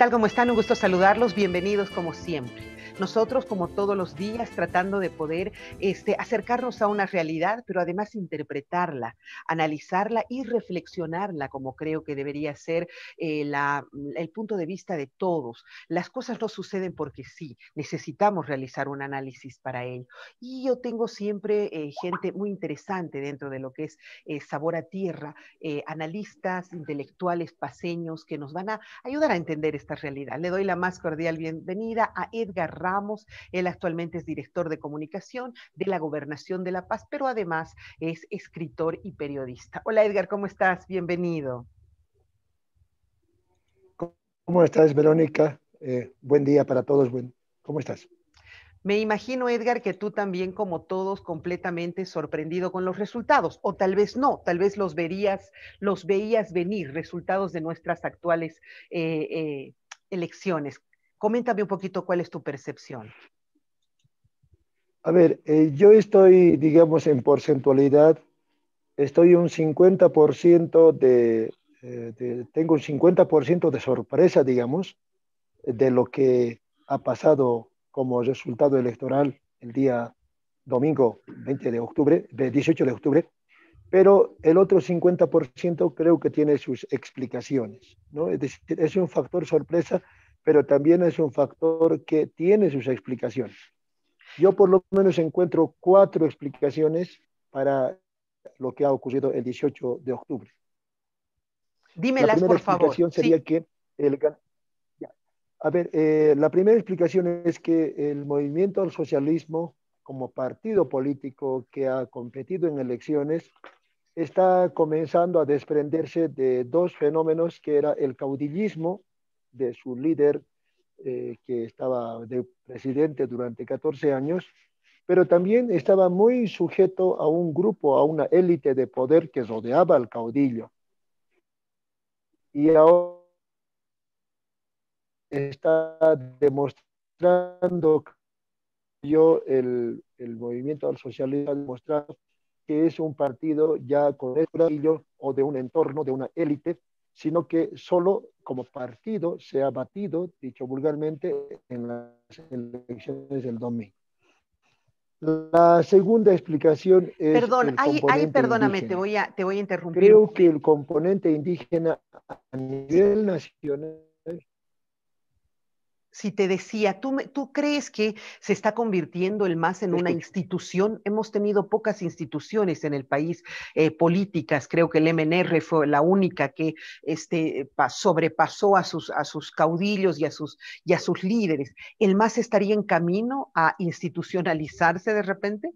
tal? como están? Un gusto saludarlos. Bienvenidos como siempre. Nosotros, como todos los días, tratando de poder este, acercarnos a una realidad, pero además interpretarla, analizarla y reflexionarla, como creo que debería ser eh, el punto de vista de todos. Las cosas no suceden porque sí, necesitamos realizar un análisis para ello. Y yo tengo siempre eh, gente muy interesante dentro de lo que es eh, Sabor a Tierra, eh, analistas, intelectuales, paseños, que nos van a ayudar a entender esta realidad. Le doy la más cordial bienvenida a Edgar Ramos él actualmente es director de comunicación de la Gobernación de La Paz, pero además es escritor y periodista. Hola Edgar, ¿cómo estás? Bienvenido. ¿Cómo estás, Verónica? Eh, buen día para todos. ¿Cómo estás? Me imagino, Edgar, que tú también, como todos, completamente sorprendido con los resultados, o tal vez no, tal vez los verías, los veías venir, resultados de nuestras actuales eh, eh, elecciones. Coméntame un poquito cuál es tu percepción. A ver, eh, yo estoy, digamos, en porcentualidad, estoy un 50% de, eh, de, tengo un 50% de sorpresa, digamos, de lo que ha pasado como resultado electoral el día domingo 20 de octubre, 18 de octubre, pero el otro 50% creo que tiene sus explicaciones, ¿no? Es decir, es un factor sorpresa pero también es un factor que tiene sus explicaciones. Yo por lo menos encuentro cuatro explicaciones para lo que ha ocurrido el 18 de octubre. Dímelas, la primera explicación sería que el, a ver, eh, la primera explicación es que el movimiento al socialismo como partido político que ha competido en elecciones está comenzando a desprenderse de dos fenómenos que era el caudillismo de su líder, eh, que estaba de presidente durante 14 años, pero también estaba muy sujeto a un grupo, a una élite de poder que rodeaba al caudillo. Y ahora está demostrando yo el, movimiento al socialismo que es un partido ya con el caudillo o de un entorno, de una élite, sino que solo como partido se ha batido, dicho vulgarmente, en las elecciones del domingo. La segunda explicación es... Perdón, ahí, ahí perdóname, te voy, a, te voy a interrumpir. Creo que el componente indígena a nivel nacional si te decía, ¿tú, ¿tú, crees que se está convirtiendo el MAS en una institución? Hemos tenido pocas instituciones en el país eh, políticas, creo que el MNR fue la única que este, sobrepasó a sus, a sus caudillos y a sus, y a sus líderes. ¿El MAS estaría en camino a institucionalizarse de repente?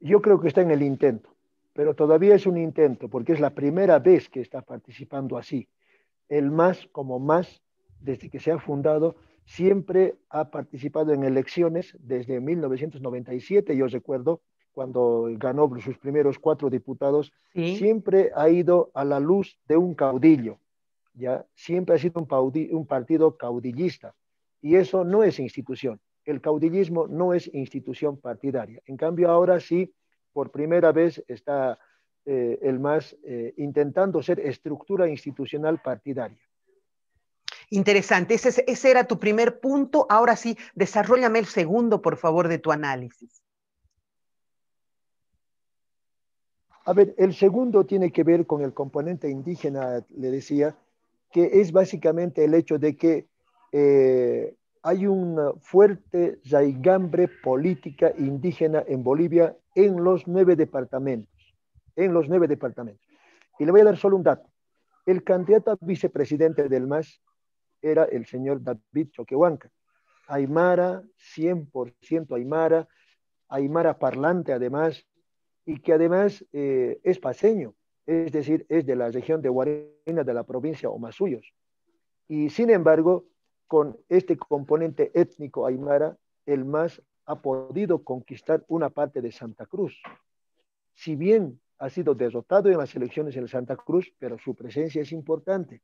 Yo creo que está en el intento, pero todavía es un intento porque es la primera vez que está participando así el MAS como MAS desde que se ha fundado, siempre ha participado en elecciones desde 1997, yo recuerdo, cuando ganó sus primeros cuatro diputados, siempre ha ido a la luz de un caudillo, ¿ya? Siempre ha sido un, un partido caudillista y eso no es institución. El caudillismo no es institución partidaria. En cambio, ahora sí, por primera vez está eh, el MAS eh, intentando ser estructura institucional partidaria. Interesante, ese, era tu primer punto. Ahora sí, desarrollame el segundo, por favor, de tu análisis. A ver, el segundo tiene que ver con el componente indígena, le decía, que es básicamente el hecho de que eh, hay una fuerte raigambre política indígena en Bolivia en los nueve departamentos, en los nueve departamentos. Y le voy a dar solo un dato. El candidato a vicepresidente del MAS era el señor David Choquehuanca. Aymara, 100% Aymara, Aymara parlante además, y que además eh, es paseño, es decir, es de la región de Guarena, de la provincia Omasuyos. Y sin embargo, con este componente étnico Aymara, el MAS ha podido conquistar una parte de Santa Cruz. Si bien ha sido derrotado en las elecciones en Santa Cruz, pero su presencia es importante.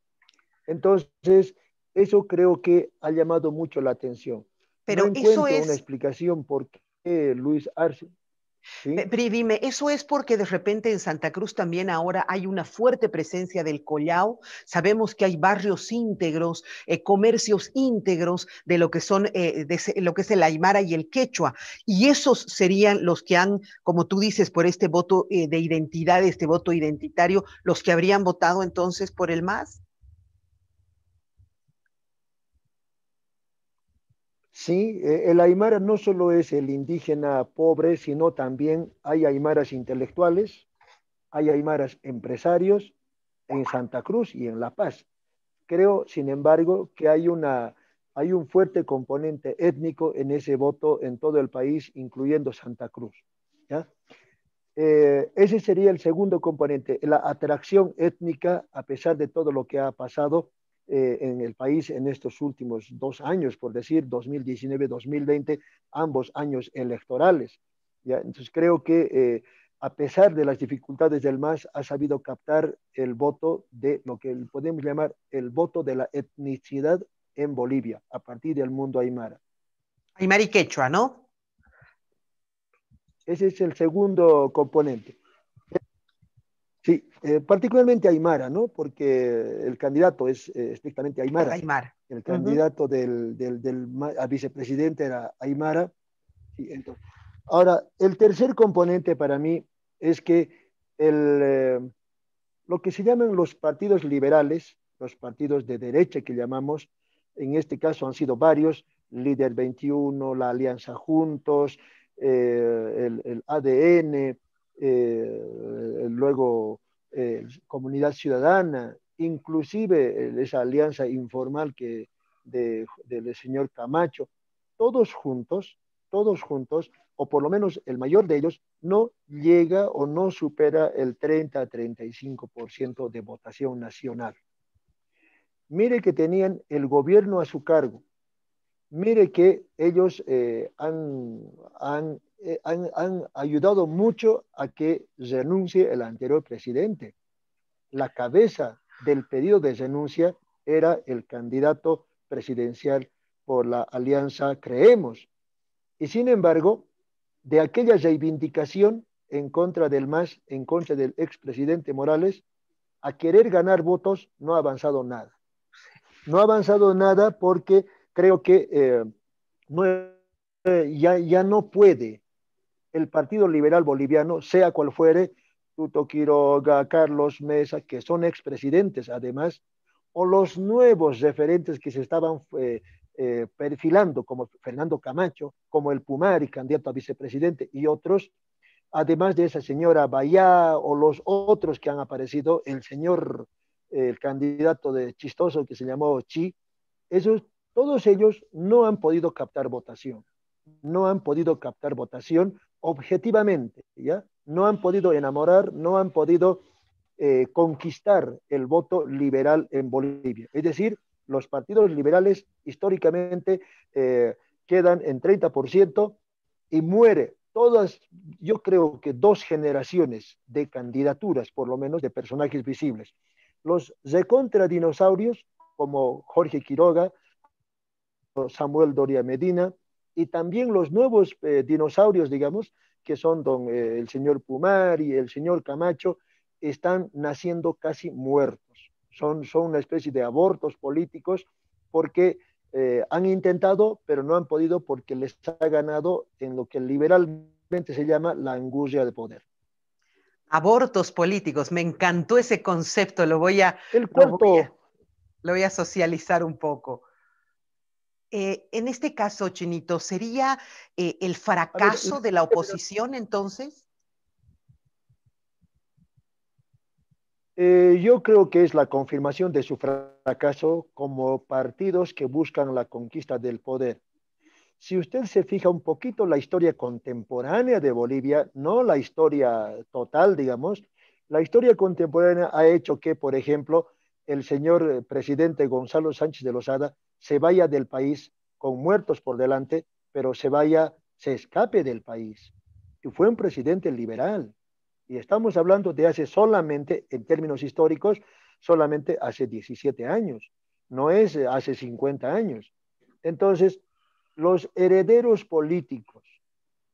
Entonces, eso creo que ha llamado mucho la atención. Pero eso es... una explicación por qué eh, Luis Arce ¿Sí? dime, ¿eso es porque de repente en Santa Cruz también ahora hay una fuerte presencia del collao? Sabemos que hay barrios íntegros, eh, comercios íntegros de lo que son eh, de lo que es el aymara y el quechua, y esos serían los que han, como tú dices, por este voto de identidad, este voto identitario, los que habrían votado entonces por el MAS. Sí, eh, el aymara no solo es el indígena pobre, sino también hay aymaras intelectuales, hay aymaras empresarios en Santa Cruz y en La Paz. Creo, sin embargo, que hay, una, hay un fuerte componente étnico en ese voto en todo el país, incluyendo Santa Cruz. Eh, ese sería el segundo componente, la atracción étnica, a pesar de todo lo que ha pasado, eh, en el país en estos últimos dos años, por decir 2019-2020, ambos años electorales. Entonces creo que eh, a pesar de las dificultades del MAS, ha sabido captar el voto de lo que podemos llamar el voto de la etnicidad en Bolivia, a partir del mundo aymara. Aymara y quechua, ¿no? Ese es el segundo componente. Sí, eh, particularmente Aymara, ¿no? Porque el candidato es eh, estrictamente Aymara. El candidato del, vicepresidente era Aymara. Ahora, el tercer componente para mí es que el, eh, lo que se llaman los partidos liberales, los partidos de derecha que llamamos, en este caso han sido varios, Líder 21, la Alianza Juntos, el ADN, eh, luego eh, comunidad ciudadana, inclusive esa alianza informal que del señor Camacho, todos juntos, todos juntos, o por lo menos el mayor de ellos, no llega o no supera el 30-35% de votación nacional. Mire que tenían el gobierno a su cargo, mire que ellos eh, han, han eh, han, ayudado mucho a que renuncie el anterior presidente. La cabeza del pedido de renuncia era el candidato presidencial por la alianza Creemos. Y sin embargo, de aquella reivindicación en contra del MAS, en contra del expresidente Morales, a querer ganar votos no ha avanzado nada. No ha avanzado nada porque creo que eh, eh, ya, ya no puede el Partido Liberal Boliviano, sea cual fuere, Tuto Quiroga, Carlos Mesa, que son expresidentes además, o los nuevos referentes que se estaban eh, eh, perfilando, como Fernando Camacho, como el Pumari, candidato a vicepresidente, y otros, además de esa señora Bayá o los otros que han aparecido, el señor, el candidato de Chistoso que se llamó Chi, esos, todos ellos no han podido captar votación, no han podido captar votación objetivamente, ¿ya? No han podido enamorar, no han podido eh, conquistar el voto liberal en Bolivia. Es decir, los partidos liberales históricamente eh, quedan en 30% y muere todas, yo creo que dos generaciones de candidaturas, por lo menos de personajes visibles. Los recontra dinosaurios, como Jorge Quiroga, Samuel Doria Medina, y también los nuevos eh, dinosaurios, digamos, que son don, eh, el señor Pumar y el señor Camacho, están naciendo casi muertos. Son, son una especie de abortos políticos porque eh, han intentado, pero no han podido porque les ha ganado en lo que liberalmente se llama la angustia de poder. Abortos políticos, me encantó ese concepto, lo voy a, lo voy a socializar un poco. Eh, en este caso, Chinito, ¿sería eh, el fracaso de la oposición entonces? Eh, yo creo que es la confirmación de su fracaso como partidos que buscan la conquista del poder. Si usted se fija un poquito la historia contemporánea de Bolivia, no la historia total, digamos, la historia contemporánea ha hecho que, por ejemplo, el señor presidente Gonzalo Sánchez de Lozada se vaya del país con muertos por delante, pero se vaya, se escape del país. Y fue un presidente liberal. Y estamos hablando de hace solamente, en términos históricos, solamente hace 17 años, no es hace 50 años. Entonces, los herederos políticos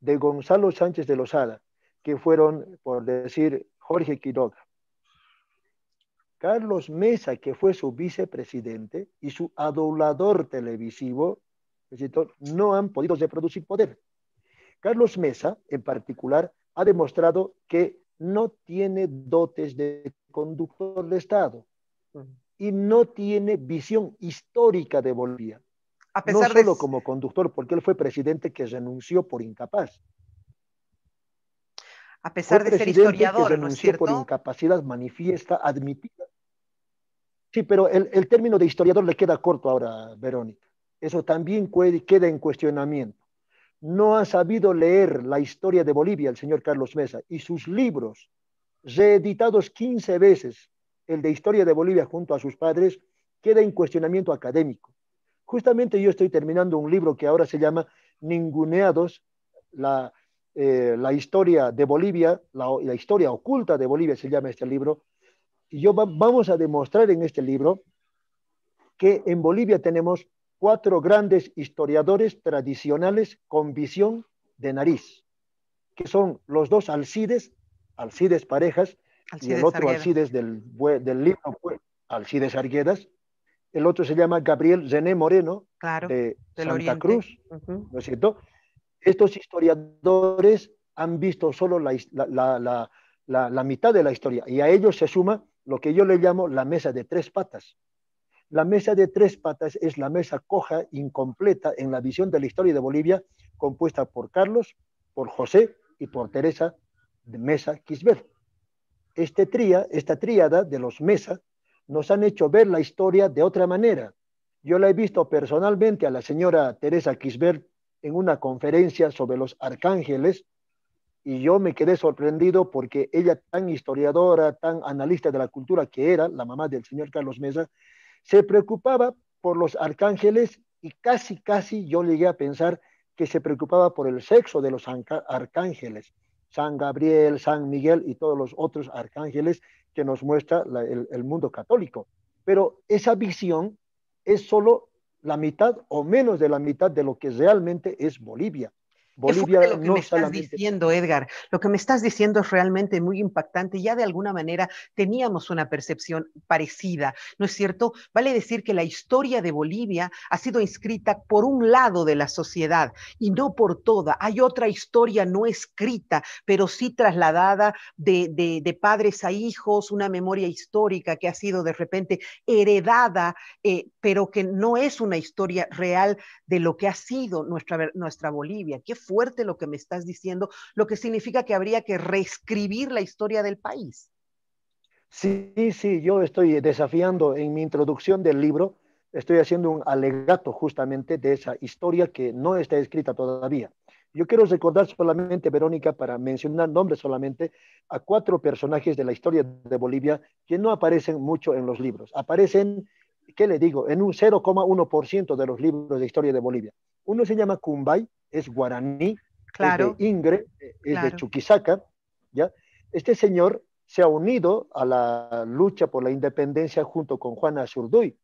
de Gonzalo Sánchez de Lozada, que fueron, por decir, Jorge Quiroga, Carlos Mesa, que fue su vicepresidente, y su adulador televisivo, no han podido reproducir poder. Carlos Mesa, en particular, ha demostrado que no tiene dotes de conductor de Estado mm. y no tiene visión histórica de Bolivia. no solo como conductor, porque él fue presidente que renunció por incapaz, a pesar de ser historiador, ¿no es cierto? por incapacidad manifiesta, admitida. Sí, pero el, el, término de historiador le queda corto ahora, Verónica. Eso también queda en cuestionamiento. No ha sabido leer la historia de Bolivia el señor Carlos Mesa y sus libros, reeditados 15 veces, el de historia de Bolivia junto a sus padres, queda en cuestionamiento académico. Justamente yo estoy terminando un libro que ahora se llama Ninguneados, la, eh, la historia de Bolivia, la, historia oculta de Bolivia se llama este libro, y yo vamos a demostrar en este libro que en Bolivia tenemos cuatro grandes historiadores tradicionales con visión de nariz, que son los dos Alcides, Alcides Parejas, y el otro Alcides del, del libro, Alcides Arguedas, el otro se llama Gabriel René Moreno, de Santa Cruz, ¿no es cierto? Estos historiadores han visto solo la, mitad de la historia y a ellos se suma lo que yo le llamo la mesa de tres patas. La mesa de tres patas es la mesa coja incompleta en la visión de la historia de Bolivia compuesta por Carlos, por José y por Teresa de Mesa Quisbert. Este esta tríada de los Mesa nos han hecho ver la historia de otra manera. Yo la he visto personalmente a la señora Teresa Quisbert en una conferencia sobre los arcángeles y yo me quedé sorprendido porque ella, tan historiadora, tan analista de la cultura que era, la mamá del señor Carlos Mesa, se preocupaba por los arcángeles y casi, casi yo llegué a pensar que se preocupaba por el sexo de los arcángeles, San Gabriel, San Miguel y todos los otros arcángeles que nos muestra el, el mundo católico. Pero esa visión es solo la mitad o menos de la mitad de lo que realmente es Bolivia. Bolivia lo que me estás diciendo, Edgar. Lo que me estás diciendo es realmente muy impactante. Ya de alguna manera teníamos una percepción parecida, ¿no es cierto? Vale decir que la historia de Bolivia ha sido inscrita por un lado de la sociedad y no por toda. Hay otra historia no escrita, pero sí trasladada de, padres a hijos, una memoria histórica que ha sido de repente heredada, eh, pero que no es una historia real de lo que ha sido nuestra, nuestra Bolivia. Qué fuerte lo que me estás diciendo, lo que significa que habría que reescribir la historia del país. Sí, sí, yo estoy desafiando en mi introducción del libro, estoy haciendo un alegato justamente de esa historia que no está escrita todavía. Yo quiero recordar solamente, Verónica, para mencionar nombres solamente, a cuatro personajes de la historia de Bolivia que no aparecen mucho en los libros. Aparecen, ¿qué le digo?, en un 0,1% de los libros de historia de Bolivia. Uno se llama Kumbay, es guaraní, claro. es de Ingre, es de Chuquisaca. ¿ya? Este señor se ha unido a la lucha por la independencia junto con Juana Azurduy,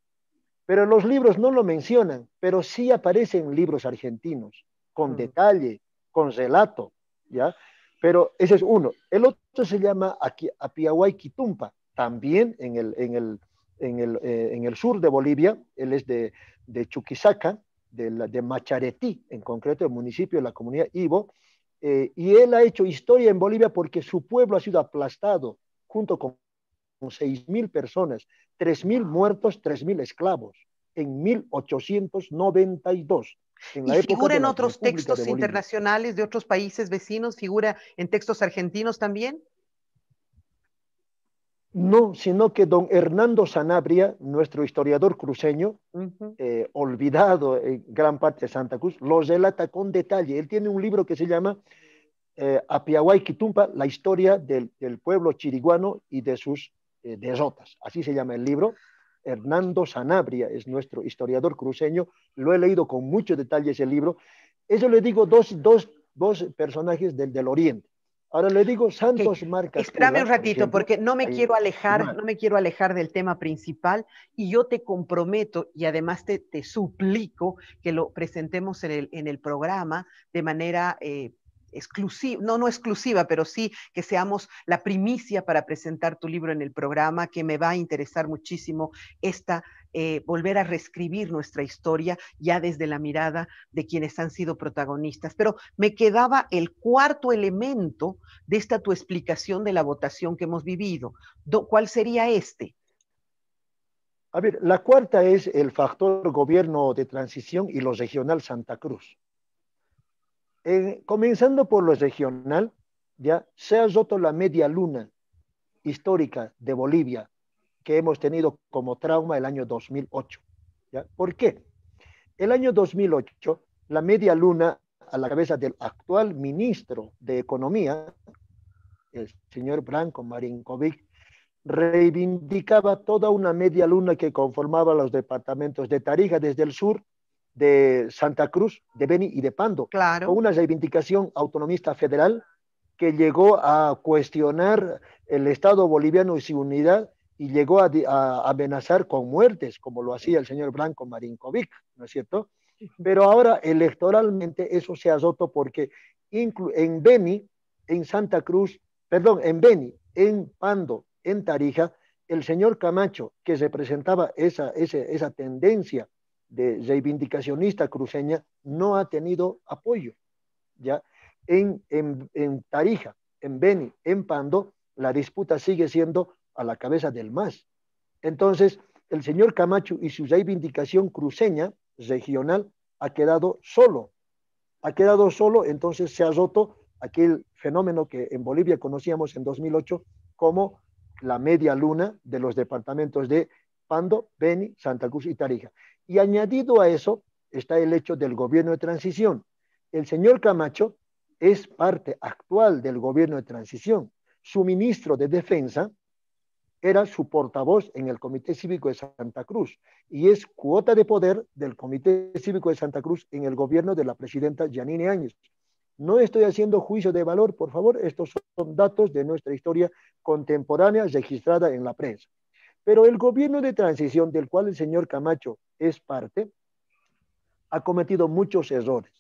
pero los libros no lo mencionan, pero sí aparecen libros argentinos, con mm. detalle, con relato, ¿ya? Pero ese es uno. El otro se llama aquí, Apiahuay Quitumpa, también en el, el, eh, en el, sur de Bolivia, él es de, de Chuquisaca, de, Machareti, Macharetí, en concreto el municipio de la comunidad Ivo, eh, y él ha hecho historia en Bolivia porque su pueblo ha sido aplastado junto con 6.000 personas, 3.000 muertos, 3.000 esclavos en 1892. En y figura en otros textos internacionales de otros países vecinos, figura en textos argentinos también. No, sino que don Hernando Sanabria, nuestro historiador cruceño, eh, olvidado en gran parte de Santa Cruz, lo relata con detalle. Él tiene un libro que se llama eh, Apiaguay Quitumpa, la historia del, pueblo chiriguano y de sus eh, derrotas. Así se llama el libro. Hernando Sanabria es nuestro historiador cruceño. Lo he leído con mucho detalle ese libro. Eso le digo dos, dos, dos personajes del, del Oriente. Ahora le digo Santos Marca. Marcas. un ratito, porque no me quiero alejar, no me quiero alejar del tema principal y yo te comprometo y además te, te suplico que lo presentemos en el, programa de manera eh, no, no exclusiva, pero sí que seamos la primicia para presentar tu libro en el programa, que me va a interesar muchísimo esta, eh, volver a reescribir nuestra historia ya desde la mirada de quienes han sido protagonistas. Pero me quedaba el cuarto elemento de esta tu explicación de la votación que hemos vivido. ¿Cuál sería este? A ver, la cuarta es el factor gobierno de transición y lo regional Santa Cruz comenzando por lo regional, ya se ha roto la media luna histórica de Bolivia que hemos tenido como trauma el año 2008. ¿Por qué? El año 2008, la media luna a la cabeza del actual ministro de Economía, el señor marín Marinkovic, reivindicaba toda una media luna que conformaba los departamentos de Tarija desde el sur de Santa Cruz, de Beni y de Pando, claro. con una reivindicación autonomista federal que llegó a cuestionar el Estado boliviano y su unidad y llegó a, amenazar con muertes, como lo hacía el señor Blanco Marinkovic, ¿no es cierto? Pero ahora electoralmente eso se azotó porque en Beni, en Santa Cruz, perdón, en Beni, en Pando, en Tarija, el señor Camacho, que representaba esa, esa, esa tendencia de reivindicacionista cruceña no ha tenido apoyo. ¿ya? En, en, en Tarija, en Beni, en Pando, la disputa sigue siendo a la cabeza del MAS. Entonces, el señor Camacho y su reivindicación cruceña regional ha quedado solo. Ha quedado solo, entonces se ha roto aquel fenómeno que en Bolivia conocíamos en 2008 como la media luna de los departamentos de Pando, Beni, Santa Cruz y Tarija. Y añadido a eso está el hecho del gobierno de transición. El señor Camacho es parte actual del gobierno de transición. Su ministro de Defensa era su portavoz en el Comité Cívico de Santa Cruz y es cuota de poder del Comité Cívico de Santa Cruz en el gobierno de la presidenta Janine Áñez. No estoy haciendo juicio de valor, por favor, estos son datos de nuestra historia contemporánea registrada en la prensa. Pero el gobierno de transición del cual el señor Camacho es parte ha cometido muchos errores.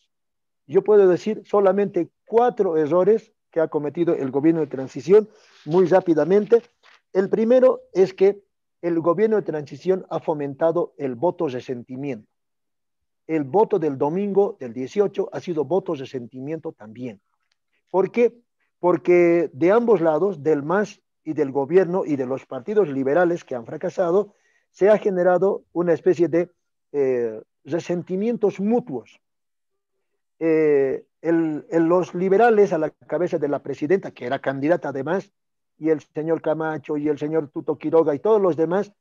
Yo puedo decir solamente cuatro errores que ha cometido el gobierno de transición muy rápidamente. El primero es que el gobierno de transición ha fomentado el voto de sentimiento. El voto del domingo del 18 ha sido voto sentimiento también. ¿Por qué? Porque de ambos lados, del más y del gobierno y de los partidos liberales que han fracasado, se ha generado una especie de eh, resentimientos mutuos. Eh, los liberales a la cabeza de la presidenta, que era candidata además, y el señor Camacho y el señor Tuto Quiroga y todos los demás,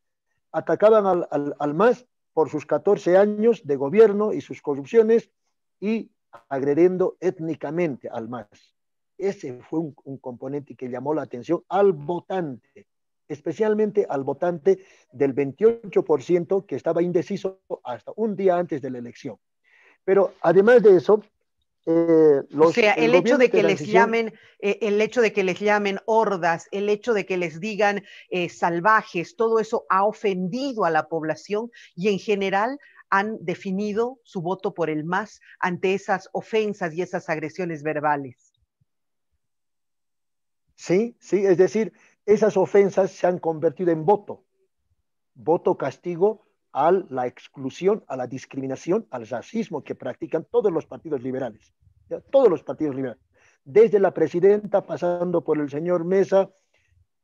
atacaban al, al, al MAS por sus 14 años de gobierno y sus corrupciones y agrediendo étnicamente al MAS. Ese fue un, componente que llamó la atención al votante, especialmente al votante del 28% que estaba indeciso hasta un día antes de la elección. Pero además de eso, eh, o sea, el, hecho de que les llamen, eh, el hecho de que les llamen hordas, el hecho de que les digan eh, salvajes, todo eso ha ofendido a la población y en general han definido su voto por el más ante esas ofensas y esas agresiones verbales. ¿Sí? ¿Sí? Es decir, esas ofensas se han convertido en voto. Voto castigo a la exclusión, a la discriminación, al racismo que practican todos los partidos liberales. Todos los partidos liberales. Desde la presidenta, pasando por el señor Mesa.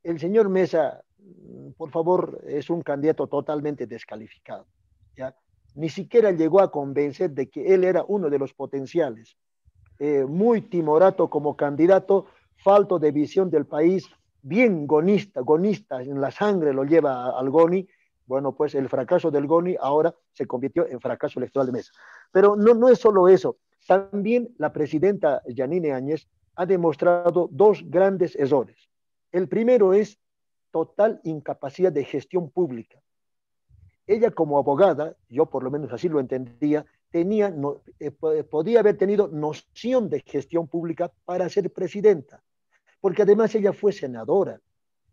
El señor Mesa, mm, por favor, es un candidato totalmente descalificado. ¿ya? Ni siquiera llegó a convencer de que él era uno de los potenciales. Eh, muy timorato como candidato, falto de visión del país, bien gonista, gonista, en la sangre lo lleva al Goni. Bueno, pues el fracaso del Goni ahora se convirtió en fracaso electoral de mesa. Pero no, no es solo eso. También la presidenta Yanine Áñez ha demostrado dos grandes errores. El primero es total incapacidad de gestión pública. Ella como abogada, yo por lo menos así lo entendía, eh, eh, podía haber tenido noción de gestión pública para ser presidenta, porque además ella fue senadora.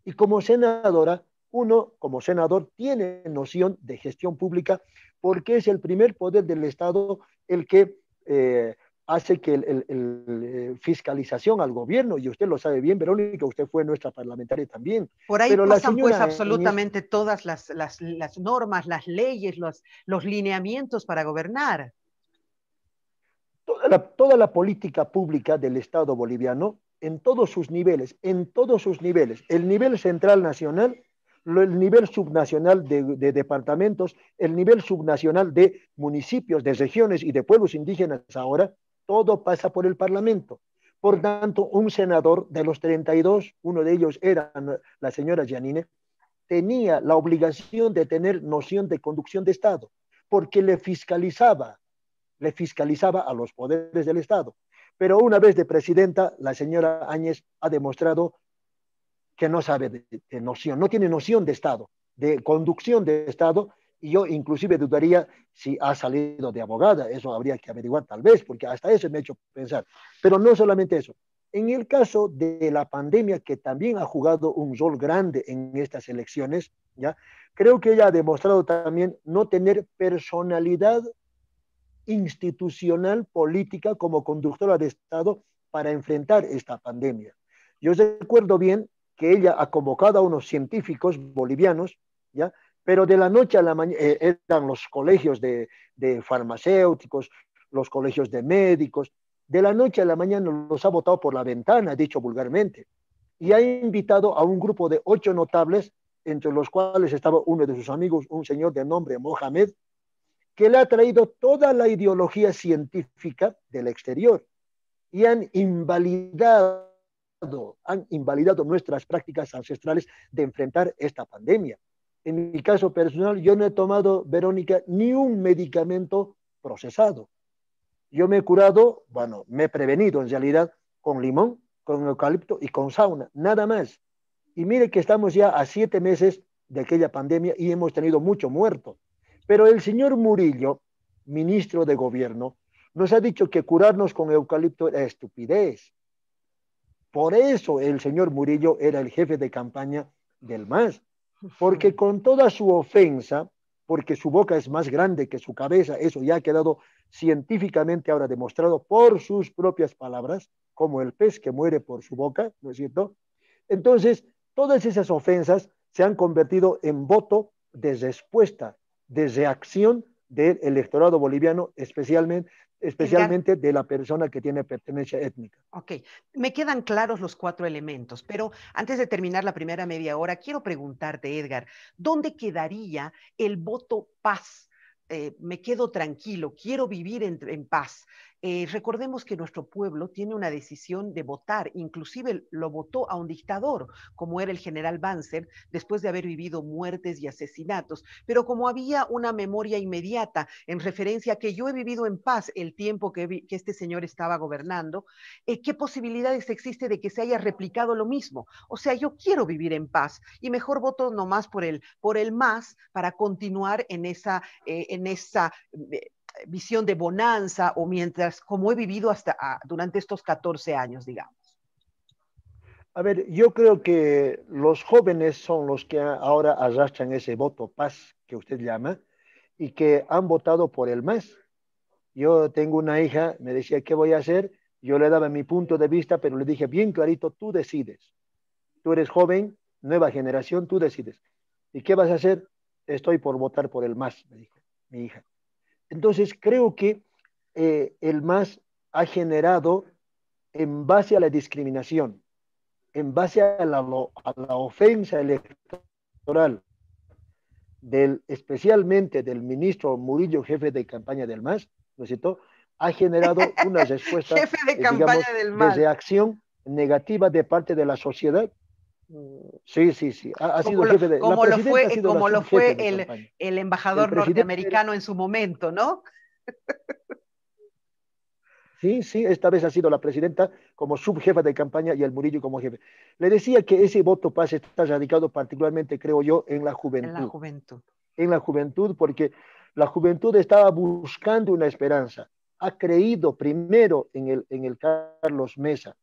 Y como senadora, uno como senador tiene noción de gestión pública porque es el primer poder del Estado el que eh, hace que la el, eh, fiscalización al gobierno, y usted lo sabe bien, Verónica, usted fue nuestra parlamentaria también. Por ahí Pero pasan pues absolutamente todas las, normas, las leyes, los, los lineamientos para gobernar. Toda la, toda la política pública del Estado boliviano, en todos sus niveles, en todos sus niveles, el nivel central nacional el nivel subnacional de, departamentos, el nivel subnacional de municipios, de regiones y de pueblos indígenas ahora, todo pasa por el Parlamento. Por mm. tanto, un senador de los 32, uno de ellos era la señora Janine, tenía la obligación de tener noción de conducción de Estado, porque le fiscalizaba, le fiscalizaba a los poderes del Estado. Pero una vez de presidenta, la señora Áñez ha demostrado que no sabe de noción, no tiene noción de Estado, de conducción de Estado, y yo inclusive dudaría si ha salido de abogada, eso habría que averiguar tal vez, porque hasta eso me ha hecho pensar. Pero no solamente eso, en el caso de la pandemia, que también ha jugado un rol grande en estas elecciones, ¿ya? creo que ella ha demostrado también no tener personalidad institucional, política, como conductora de Estado para enfrentar esta pandemia. Yo recuerdo bien que ella ha convocado a unos científicos bolivianos, ¿ya? Pero de la noche a la mañana eh, eran los colegios de, farmacéuticos, los colegios de médicos. De la noche a la mañana los ha votado por la ventana, dicho vulgarmente. Y ha invitado a un grupo de ocho notables, entre los cuales estaba uno de sus amigos, un señor de nombre Mohamed, que le ha traído toda la ideología científica del exterior y han invalidado, han invalidado nuestras prácticas ancestrales de enfrentar esta pandemia en mi caso personal, yo no he tomado, Verónica, ni un medicamento procesado. Yo me he curado, bueno, me he prevenido en realidad con limón, con eucalipto y con sauna, nada más. Y mire que estamos ya a siete meses de aquella pandemia y hemos tenido mucho muerto. Pero el señor Murillo, ministro de gobierno, nos ha dicho que curarnos con eucalipto era estupidez. Por eso el señor Murillo era el jefe de campaña del MAS porque con toda su ofensa, porque su boca es más grande que su cabeza, eso ya ha quedado científicamente ahora demostrado por sus propias palabras, como el pez que muere por su boca, ¿no es cierto? Entonces, todas esas ofensas se han convertido en voto de respuesta, de reacción del electorado boliviano, especialmente, especialmente de la persona que tiene pertenencia étnica. Ok, me quedan claros los cuatro elementos, pero antes de terminar la primera media hora, quiero preguntarte, Edgar, ¿dónde quedaría el voto paz? Eh, me quedo tranquilo, quiero vivir en paz. Eh, recordemos que nuestro pueblo tiene una decisión de votar, inclusive lo votó a un dictador, como era el general Banzer, después de haber vivido muertes y asesinatos, pero como había una memoria inmediata en referencia a que yo he vivido en paz el tiempo que, este señor estaba gobernando, eh, ¿qué posibilidades existe de que se haya replicado lo mismo? O sea, yo quiero vivir en paz y mejor voto nomás por el, por el más para continuar en esa, eh, en esa visión de bonanza o mientras, como he vivido hasta ah, durante estos 14 años, digamos? A ver, yo creo que los jóvenes son los que ahora arrastran ese voto paz que usted llama y que han votado por el más Yo tengo una hija, me decía, ¿qué voy a hacer? Yo le daba mi punto de vista, pero le dije bien clarito, tú decides. Tú eres joven, nueva generación, tú decides. ¿Y qué vas a hacer? Estoy por votar por el más, me dijo mi hija. Entonces creo que eh, el MAS ha generado en base a la discriminación, en base a la, ofensa electoral, del, especialmente del ministro Murillo, jefe de campaña del MAS, ¿no Ha generado una respuesta de, eh, de reacción negativa de parte de la sociedad Sí, sí, sí. Ha, sido jefe de, como lo fue, como lo fue el, el, embajador norteamericano en su momento, ¿no? Sí, sí, esta vez ha sido la presidenta como subjefa de campaña y el Murillo como jefe. Le decía que ese voto paz está radicado particularmente, creo yo, en la juventud. En la juventud. En la juventud, porque la juventud estaba buscando una esperanza. Ha creído primero en el, en el Carlos Mesa.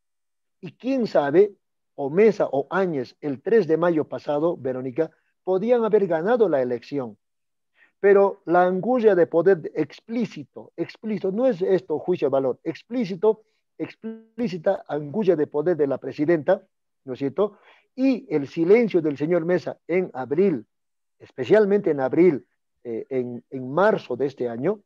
Y quién sabe o Mesa o Áñez el 3 de mayo pasado, Verónica, podían haber ganado la elección. Pero la angustia de poder explícito, explícito, no es esto juicio de valor, explícito, explícita angustia de poder de la presidenta, ¿no es cierto? Y el silencio del señor Mesa en abril, especialmente en abril, eh, en, en marzo de este año,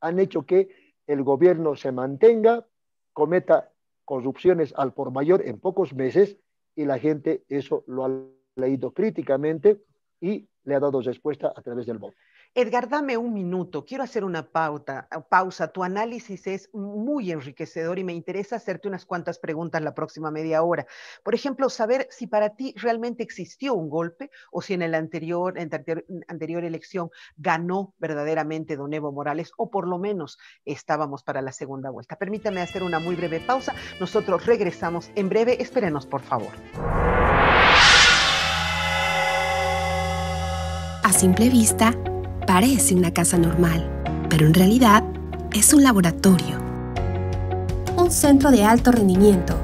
han hecho que el gobierno se mantenga, cometa corrupciones al por mayor en pocos meses y la gente eso lo ha leído críticamente y le ha dado respuesta a través del voto. Edgar, dame un minuto, quiero hacer una ah, pausa. Tu análisis es muy enriquecedor y me interesa hacerte unas cuantas preguntas la próxima media hora. Por ejemplo, saber si para ti realmente existió un golpe o si en, anterior, en la anterior elección ganó verdaderamente don Evo Morales o por lo menos estábamos para la segunda vuelta. Permítame hacer una muy breve pausa. Nosotros regresamos en breve. Espérenos, por favor. A simple vista, Parece una casa normal, pero en realidad es un laboratorio, un centro de alto rendimiento,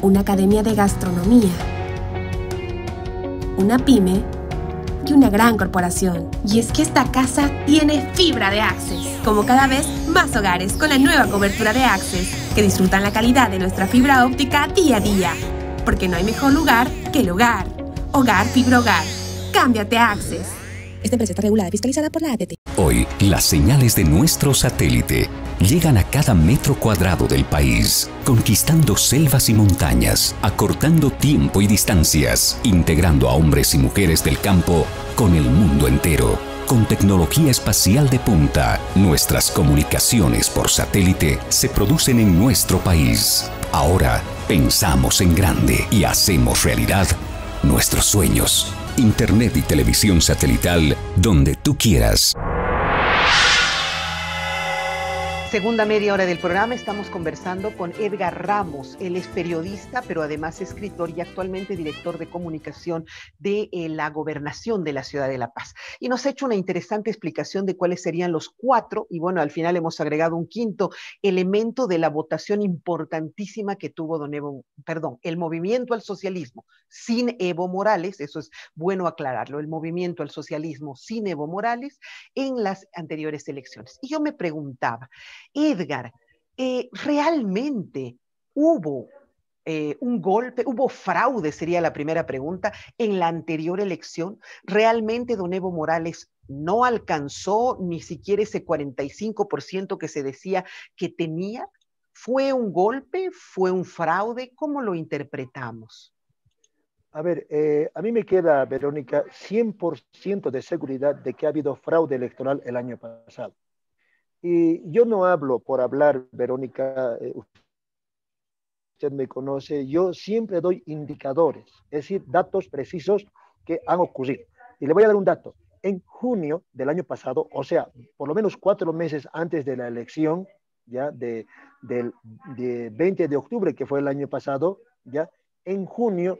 una academia de gastronomía, una pyme y una gran corporación. Y es que esta casa tiene fibra de Access, como cada vez más hogares con la nueva cobertura de Access, que disfrutan la calidad de nuestra fibra óptica día a día. Porque no hay mejor lugar que el hogar. Hogar Fibra Hogar. Cámbiate a Access. Esta empresa está regulada y fiscalizada por la ADT. Hoy, las señales de nuestro satélite llegan a cada metro cuadrado del país, conquistando selvas y montañas, acortando tiempo y distancias, integrando a hombres y mujeres del campo con el mundo entero. Con tecnología espacial de punta, nuestras comunicaciones por satélite se producen en nuestro país. Ahora, pensamos en grande y hacemos realidad nuestros sueños Internet y televisión satelital donde tú quieras segunda media hora del programa estamos conversando con Edgar Ramos. Él es periodista, pero además escritor y actualmente director de comunicación de eh, la gobernación de la ciudad de La Paz. Y nos ha hecho una interesante explicación de cuáles serían los cuatro, y bueno, al final hemos agregado un quinto elemento de la votación importantísima que tuvo don Evo, perdón, el movimiento al socialismo sin Evo Morales, eso es bueno aclararlo, el movimiento al socialismo sin Evo Morales en las anteriores elecciones. Y yo me preguntaba, Edgar, eh, ¿realmente hubo eh, un golpe, hubo fraude, sería la primera pregunta, en la anterior elección? ¿Realmente don Evo Morales no alcanzó ni siquiera ese 45% que se decía que tenía? ¿Fue un golpe? ¿Fue un fraude? ¿Cómo lo interpretamos? A ver, eh, a mí me queda, Verónica, 100% de seguridad de que ha habido fraude electoral el año pasado. Y yo no hablo por hablar, Verónica, eh, usted me conoce, yo siempre doy indicadores, es decir, datos precisos que han ocurrido. Y le voy a dar un dato. En junio del año pasado, o sea, por lo menos cuatro meses antes de la elección, ya de, del 20 de octubre, que fue el año pasado, ya en junio,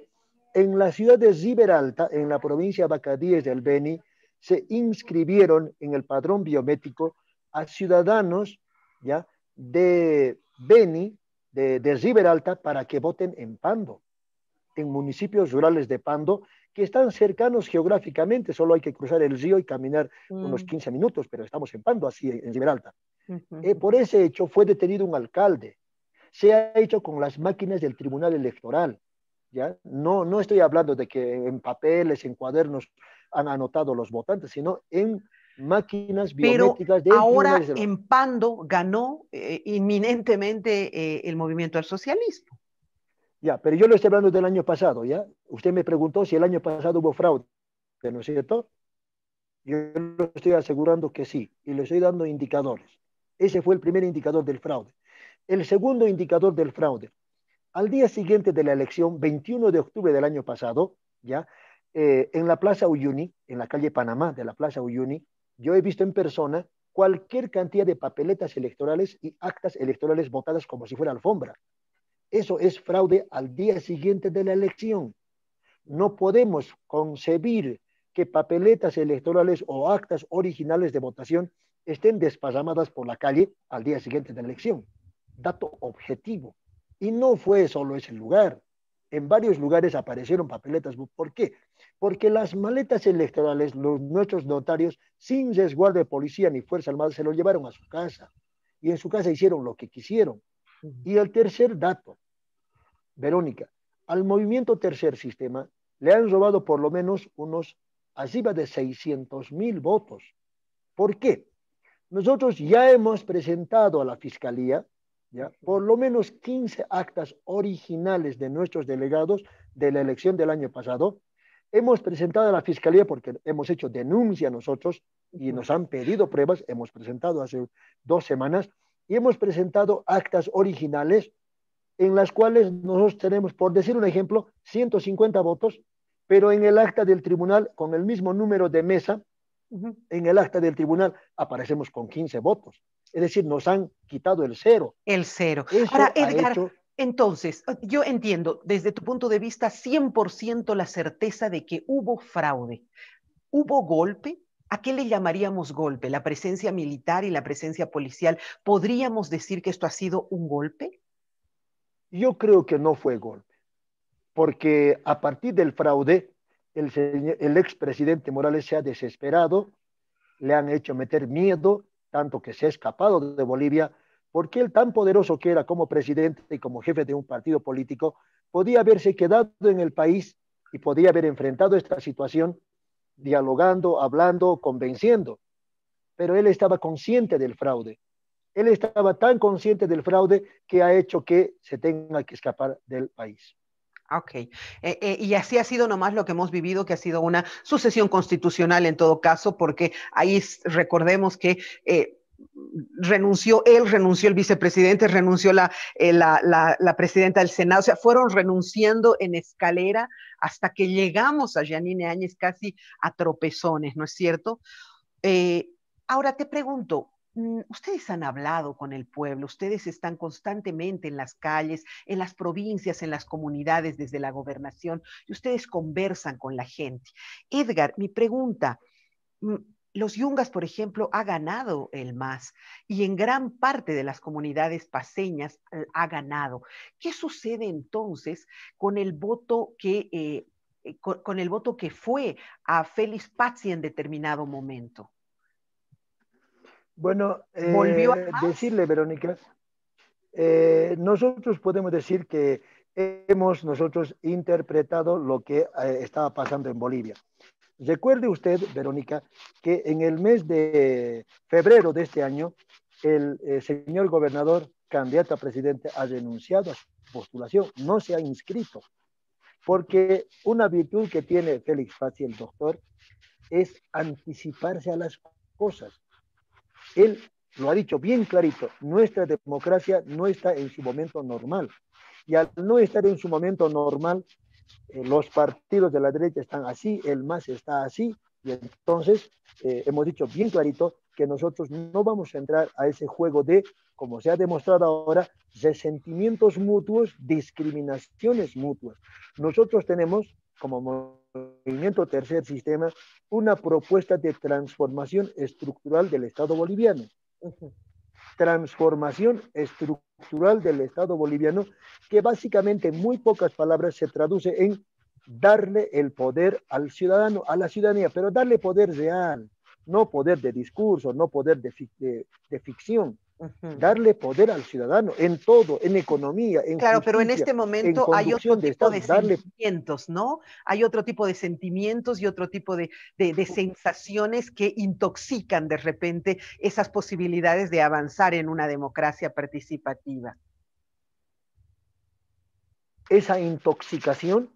en la ciudad de Ziberalta, en la provincia de Bacadíes del Beni, se inscribieron en el padrón biométrico a ciudadanos ¿ya? de Beni, de, Riberalta, para que voten en Pando, en municipios rurales de Pando, que están cercanos geográficamente, solo hay que cruzar el río y caminar unos 15 mm. minutos, pero estamos en Pando, así en Riberalta. Eh, por ese hecho fue detenido un alcalde. Se ha hecho con las máquinas del Tribunal Electoral. ¿ya? No, no estoy hablando de que en papeles, en cuadernos han anotado los votantes, sino en máquinas biométricas Pero ahora en Pando ganó eh, inminentemente eh, el movimiento al socialismo. Ya, pero yo lo estoy hablando del año pasado, ¿ya? Usted me preguntó si el año pasado hubo fraude, ¿no es cierto? Yo lo estoy asegurando que sí, y le estoy dando indicadores. Ese fue el primer indicador del fraude. El segundo indicador del fraude, al día siguiente de la elección, 21 de octubre del año pasado, ¿ya? Eh, en la Plaza Uyuni, en la calle Panamá de la Plaza Uyuni, yo he visto en persona cualquier cantidad de papeletas electorales y actas electorales votadas como si fuera alfombra. Eso es fraude al día siguiente de la elección. No podemos concebir que papeletas electorales o actas originales de votación estén desparramadas por la calle al día siguiente de la elección. Dato objetivo. Y no fue solo ese lugar en varios lugares aparecieron papeletas. ¿Por qué? Porque las maletas electorales, los, nuestros notarios, sin resguardo de policía ni fuerza armada, se lo llevaron a su casa. Y en su casa hicieron lo que quisieron. Y el tercer dato, Verónica, al movimiento tercer sistema le han robado por lo menos unos va, de 600 mil votos. ¿Por qué? Nosotros ya hemos presentado a la Fiscalía por lo menos 15 actas originales de nuestros delegados de la elección del año pasado. Hemos presentado a la Fiscalía porque hemos hecho denuncia nosotros y nos han pedido pruebas, hemos presentado hace dos semanas, y hemos presentado actas originales en las cuales nosotros tenemos, por decir un ejemplo, 150 votos, pero en el acta del tribunal, con el mismo número de mesa, en el acta del tribunal aparecemos con 15 votos. Es decir, nos han quitado el cero. El cero. Ahora, Edgar, entonces, yo entiendo desde tu punto de vista 100% la certeza de que hubo fraude. ¿Hubo golpe? ¿A qué le llamaríamos golpe? ¿La presencia militar y la presencia policial? ¿Podríamos decir que esto ha sido un golpe? Yo creo que no fue golpe, porque a partir del fraude el, el expresidente Morales se ha desesperado, le han hecho meter miedo, tanto que se ha escapado de Bolivia, porque él tan poderoso que era como presidente y como jefe de un partido político, podía haberse quedado en el país y podía haber enfrentado esta situación dialogando, hablando, convenciendo. Pero él estaba consciente del fraude. Él estaba tan consciente del fraude que ha hecho que se tenga que escapar del país. Ok, eh, eh, y así ha sido nomás lo que hemos vivido, que ha sido una sucesión constitucional en todo caso, porque ahí recordemos que... Eh, renunció él, renunció el vicepresidente, renunció la, la, presidenta del Senado, o sea, fueron renunciando en escalera hasta que llegamos a Janine Áñez casi a tropezones, ¿no es cierto? ahora te pregunto, Mm, ustedes han hablado con el pueblo, ustedes están constantemente en las calles, en las provincias, en las comunidades desde la gobernación y ustedes conversan con la gente. Edgar, mi pregunta, mm, los yungas, por ejemplo, ha ganado el MAS y en gran parte de las comunidades paseñas eh, ha ganado. ¿Qué sucede entonces con el voto que... Eh, eh, con, el voto que fue a Félix Pazzi en determinado momento. Bueno, eh, decirle, Verónica, eh, nosotros podemos decir que hemos nosotros interpretado lo que eh, estaba pasando en Bolivia. Recuerde usted, Verónica, que en el mes de febrero de este año, el señor gobernador, candidato a presidente, ha denunciado su postulación, no se ha inscrito, porque una virtud que tiene Félix fácil el doctor, es anticiparse a las cosas. Él lo ha dicho bien clarito, nuestra democracia no está en su momento normal. Y al no estar en su momento normal, eh, los partidos de la derecha están así, el MAS está así, y entonces eh, hemos dicho bien clarito que nosotros no vamos a entrar a ese juego de, como se ha demostrado ahora, resentimientos mutuos, discriminaciones mutuas. Nosotros tenemos, como Movimiento Tercer Sistema una propuesta de transformación estructural del Estado boliviano. Transformación estructural del Estado boliviano que básicamente en muy pocas palabras se traduce en darle el poder al ciudadano, a la ciudadanía, pero darle poder real, no poder de discurso, no poder de, de ficción, Darle poder al ciudadano en todo, en economía, en Claro, pero en este momento hay otro tipo de, sentimientos, ¿no? Hay otro tipo de sentimientos y otro tipo de, sensaciones que intoxican de repente esas posibilidades de avanzar en una democracia participativa. Esa intoxicación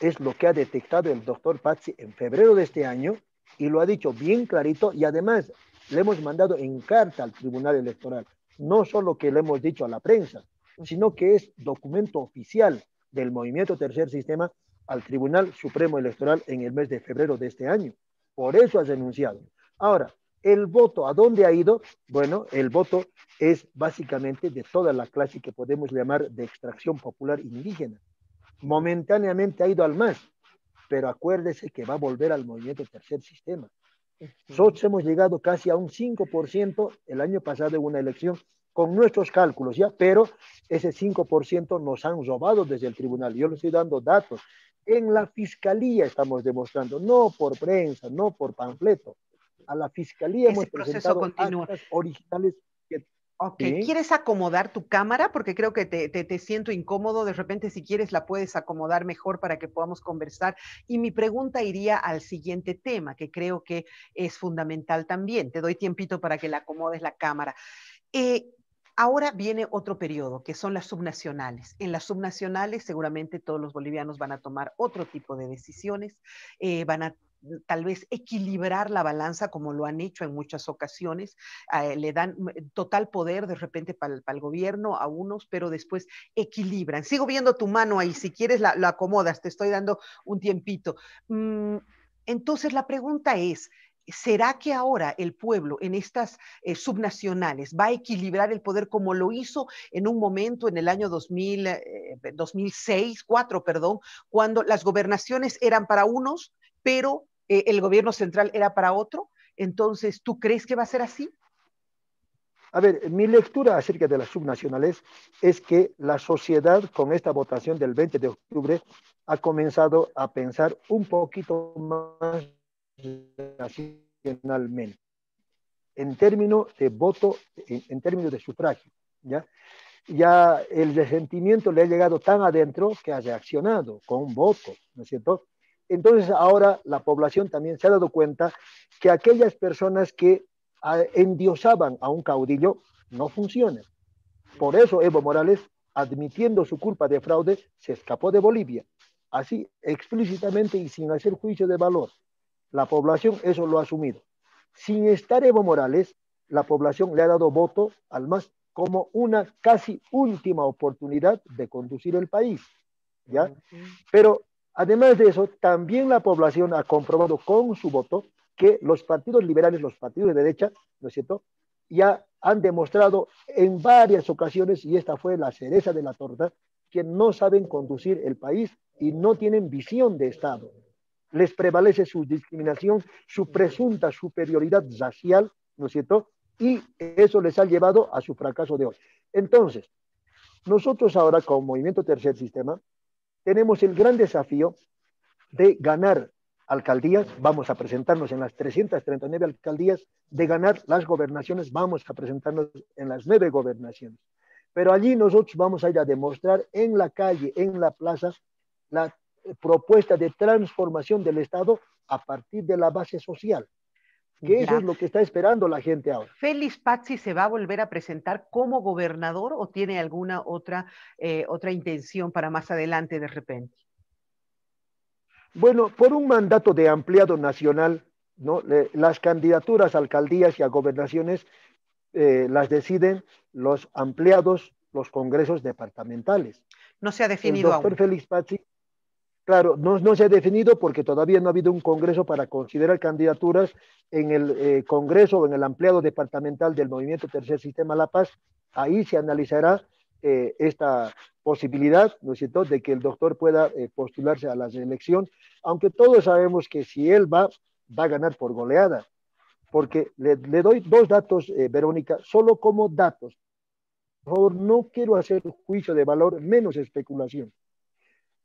es lo que ha detectado el doctor Pazzi en febrero de este año y lo ha dicho bien clarito y además le hemos mandado en carta al Tribunal Electoral, no solo que le hemos dicho a la prensa, sino que es documento oficial del Movimiento Tercer Sistema al Tribunal Supremo Electoral en el mes de febrero de este año. Por eso has denunciado. Ahora, el voto, ¿a dónde ha ido? Bueno, el voto es básicamente de toda la clase que podemos llamar de extracción popular indígena. Momentáneamente ha ido al MAS, pero acuérdese que va a volver al movimiento tercer sistema. Nosotros este, hemos llegado casi a un 5% el año pasado en una elección con nuestros cálculos, ¿ya? Pero ese 5% nos han robado desde el tribunal. Yo les estoy dando datos. En la fiscalía estamos demostrando, no por prensa, no por panfleto. A la fiscalía hemos presentado actas originales Ok, ¿quieres acomodar tu cámara? Porque creo que te, siento incómodo. De repente, si quieres, la puedes acomodar mejor para que podamos conversar. Y mi pregunta iría al siguiente tema, que creo que es fundamental también. Te doy tiempito para que la acomodes la cámara. Eh, Ahora viene otro periodo, que son las subnacionales. En las subnacionales seguramente todos los bolivianos van a tomar otro tipo de decisiones, eh, van a mm, tal vez equilibrar la balanza como lo han hecho en muchas ocasiones. Eh, le dan mm, total poder de repente para el, gobierno a unos, pero después equilibran. Sigo viendo tu mano ahí, si quieres la, acomodas, te estoy dando un tiempito. Mm, entonces la pregunta es, ¿Será que ahora el pueblo en estas eh, subnacionales va a equilibrar el poder como lo hizo en un momento en el año 2000, 2006, 4, perdón, cuando las gobernaciones eran para unos, pero eh, el gobierno central era para otro? Entonces, ¿tú crees que va a ser así? A ver, mi lectura acerca de las subnacionales es que la sociedad con esta votación del 20 de octubre ha comenzado a pensar un poquito más nacionalmente. En términos de voto, en, términos de sufragio, ¿ya? ya el resentimiento le ha llegado tan adentro que ha reaccionado con voto, ¿no es cierto? Entonces ahora la población también se ha dado cuenta que aquellas personas que ah, endiosaban a un caudillo no funcionan. Por eso Evo Morales, admitiendo su culpa de fraude, se escapó de Bolivia, así explícitamente y sin hacer juicio de valor. La población eso lo ha asumido. Sin estar Evo Morales, la población le ha dado voto al más como una casi última oportunidad de conducir el país. ¿ya? Ah, Pero además de eso, también la población ha comprobado con su voto que los partidos liberales, los partidos de derecha, ¿no es cierto?, ya han demostrado en varias ocasiones, y esta fue la cereza de la torta, que no saben conducir el país y no tienen visión de Estado les prevalece su discriminación, su presunta superioridad racial, ¿no es cierto? Y eso les ha llevado a su fracaso de hoy. Entonces, nosotros ahora como Movimiento Tercer Sistema tenemos el gran desafío de ganar alcaldías, vamos a presentarnos en las 339 alcaldías, de ganar las gobernaciones, vamos a presentarnos en las nueve gobernaciones. Pero allí nosotros vamos a ir a demostrar en la calle, en la plaza, la eh, propuesta de transformación del Estado a partir de la base social. Que eso es lo que está esperando la gente ahora. ¿Félix Pazzi se va a volver a presentar como gobernador o tiene alguna otra, eh, otra intención para más adelante de repente? Bueno, por un mandato de ampliado nacional, ¿no? las candidaturas a alcaldías y a gobernaciones eh, las deciden los ampliados, los congresos departamentales. No se ha definido El doctor Félix Claro, no, se ha definido porque todavía no ha habido un congreso para considerar candidaturas en el eh, congreso o en el ampliado departamental del Movimiento Tercer Sistema La Paz. Ahí se analizará eh, esta posibilidad, ¿no es cierto?, de que el doctor pueda eh, postularse a la elección, aunque todos sabemos que si él va, va a ganar por goleada. Porque le, le doy dos datos, Verónica, solo como datos. Por favor, no quiero hacer juicio de valor, menos especulación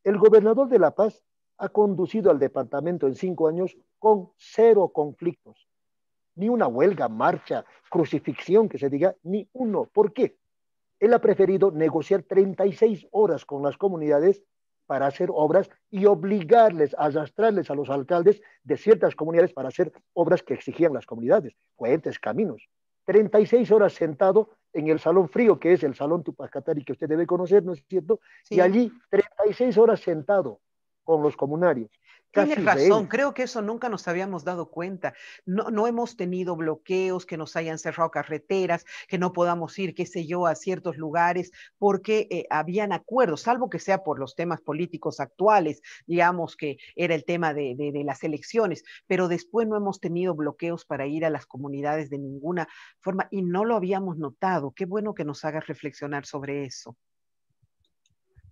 el gobernador de La Paz ha conducido al departamento en cinco años con cero conflictos. Ni una huelga, marcha, crucifixión que se diga, ni uno. ¿Por qué? Él ha preferido negociar 36 horas con las comunidades para hacer obras y obligarles, arrastrarles a los alcaldes de ciertas comunidades para hacer obras que exigían las comunidades, puentes, caminos. 36 horas sentado en el salón frío, que es el salón Tupacatari que usted debe conocer, ¿no es cierto? Y allí 36 horas sentado con los comunarios. Tienes razón, creo que eso nunca nos habíamos dado cuenta. No, hemos tenido bloqueos que nos hayan cerrado carreteras, que no podamos ir, qué sé yo, a ciertos lugares, porque eh, habían acuerdos, salvo que sea por los temas políticos actuales, digamos que era el tema de, de las elecciones, pero después no hemos tenido bloqueos para ir a las comunidades de ninguna forma y no lo habíamos notado. Qué bueno que nos hagas reflexionar sobre eso.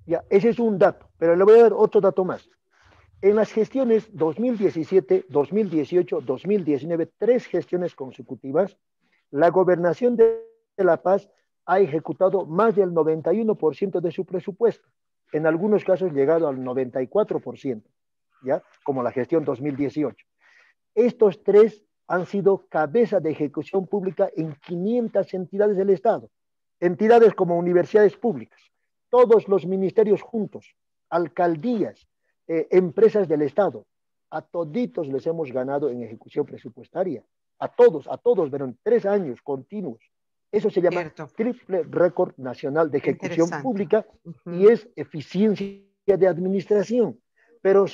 Ya, ese es un dato, pero le voy a dar otro dato más. En las gestiones 2017, 2018, 2019, tres gestiones consecutivas, la gobernación de La Paz ha ejecutado más del 91% de su presupuesto, en algunos casos llegado al 94%, ¿ya? como la gestión 2018. Estos tres han sido cabeza de ejecución pública en 500 entidades del Estado, entidades como universidades públicas, todos los ministerios juntos, alcaldías, eh, empresas del Estado. A toditos les hemos ganado en ejecución presupuestaria. A todos, a todos, pero en tres años continuos. Eso se llama triple récord nacional de ejecución pública y es eficiencia de administración. Pero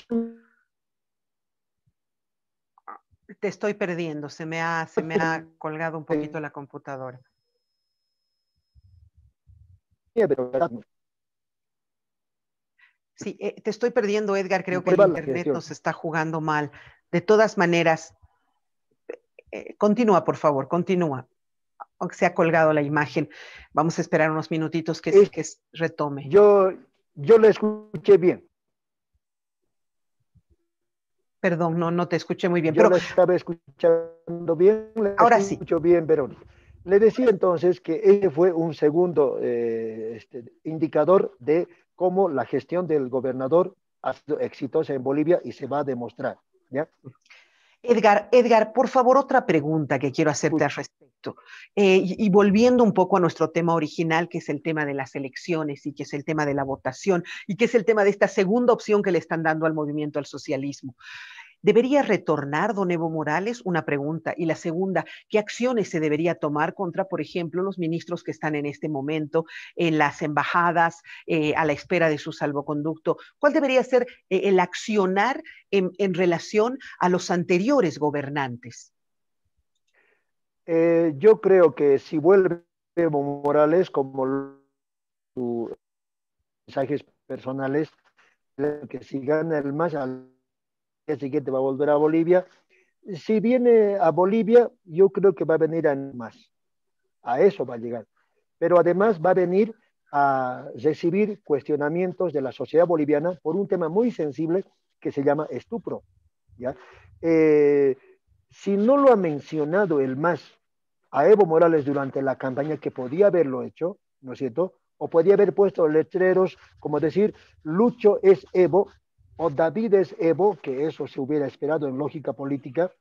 te estoy perdiendo, se me ha, se me ha colgado un poquito la computadora. Pero Sí, eh, te estoy perdiendo, Edgar. Creo que el Internet nos está jugando mal. De todas maneras, eh, continúa, por favor, continúa. Aunque se ha colgado la imagen, vamos a esperar unos minutitos que, retome. Yo, yo la escuché bien. Perdón, no, no te escuché muy bien. pero... la estaba escuchando bien. Ahora sí. Escucho bien, Verónica. Le decía entonces que ese fue un segundo eh, este, indicador de cómo la gestión del gobernador ha sido exitosa en Bolivia y se va a demostrar. Edgar, Edgar, por favor, otra pregunta que quiero hacerte al respecto. Eh, y, volviendo un poco a nuestro tema original, que es el tema de las elecciones y que es el tema de la votación y que es el tema de esta segunda opción que le están dando al movimiento al socialismo. ¿Debería retornar don Evo Morales? Una pregunta. Y la segunda, ¿qué acciones se debería tomar contra, por ejemplo, los ministros que están en este momento en las embajadas eh, a la espera de su salvoconducto? ¿Cuál debería ser eh, el accionar en, relación a los anteriores gobernantes? Eh, yo creo que si vuelve Evo Morales, como sus mensajes personales, que si gana el más alto el siguiente va a volver a Bolivia. Si viene a Bolivia, yo creo que va a venir a más. A eso va a llegar. Pero además va a venir a recibir cuestionamientos de la sociedad boliviana por un tema muy sensible que se llama estupro. ¿ya? Eh, si no lo ha mencionado el más a Evo Morales durante la campaña, que podía haberlo hecho, ¿no es cierto? O podía haber puesto letreros como decir, Lucho es Evo o David es Evo, que eso se hubiera esperado en lógica política.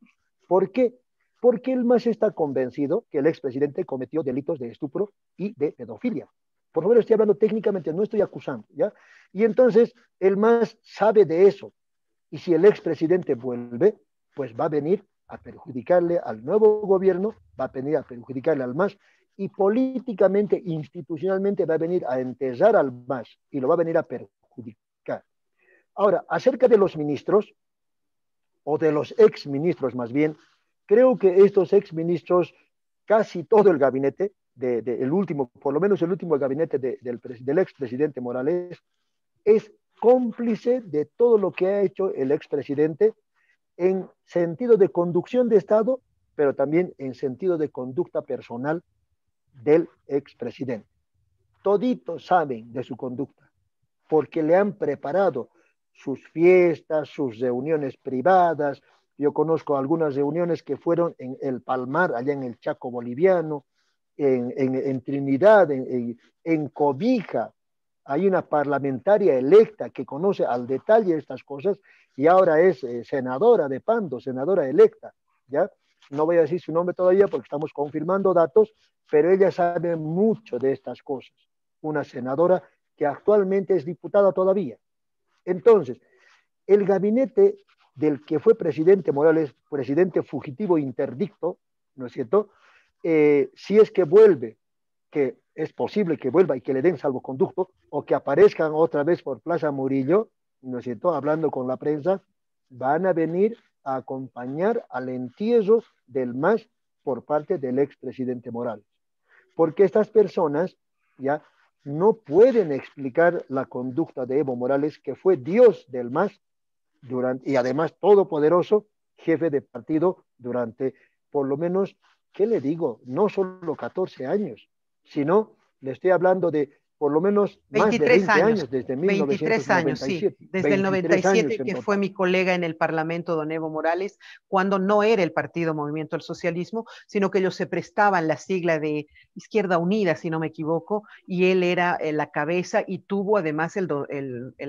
¿Por qué? Porque el MAS está convencido que el expresidente cometió delitos de estupro y de pedofilia. Por favor, estoy hablando técnicamente, no estoy acusando, ¿ya? Y entonces, el MAS sabe de eso. Y si el expresidente vuelve, pues va a venir a perjudicarle al nuevo gobierno, va a venir a perjudicarle al MAS y políticamente, institucionalmente va a venir a enterrar al MAS y lo va a venir a perjudicar. Ahora, acerca de los ministros, o de los ex-ministros más bien, creo que estos ex-ministros, casi todo el gabinete, del último, por lo menos el último gabinete del, del expresidente Morales, es cómplice de todo lo que ha hecho el expresidente en sentido de conducción de Estado, pero también en sentido de conducta personal del expresidente. Toditos saben de su conducta, porque le han preparado, sus fiestas, sus reuniones privadas. Yo conozco algunas reuniones que fueron en El Palmar, allá en el Chaco Boliviano, en, Trinidad, en, en Cobija. Hay una parlamentaria electa que conoce al detalle estas cosas y ahora es eh, senadora de Pando, senadora electa, ¿ya? No voy a decir su nombre todavía porque estamos confirmando datos, pero ella sabe mucho de estas cosas. Una senadora que actualmente es diputada todavía, entonces, el gabinete del que fue presidente Morales, presidente fugitivo interdicto, ¿no es cierto? Eh, si es que vuelve, que es posible que vuelva y que le den salvoconducto, o que aparezcan otra vez por Plaza Murillo, ¿no es cierto?, hablando con la prensa, van a venir a acompañar al entierro del MAS por parte del expresidente Morales. Porque estas personas, ya, no pueden explicar la conducta de Evo Morales, que fue Dios del más durante, y además todopoderoso jefe de partido durante por lo menos, ¿qué le digo? No solo 14 años, sino le estoy hablando de por lo menos 23 años, desde 23 años, sí, desde el 97 que fue mi colega en el Parlamento, don Evo Morales, cuando no era el partido Movimiento al Socialismo, sino que ellos se prestaban la sigla de Izquierda Unida, si no me equivoco, y él era eh, la cabeza y tuvo además el,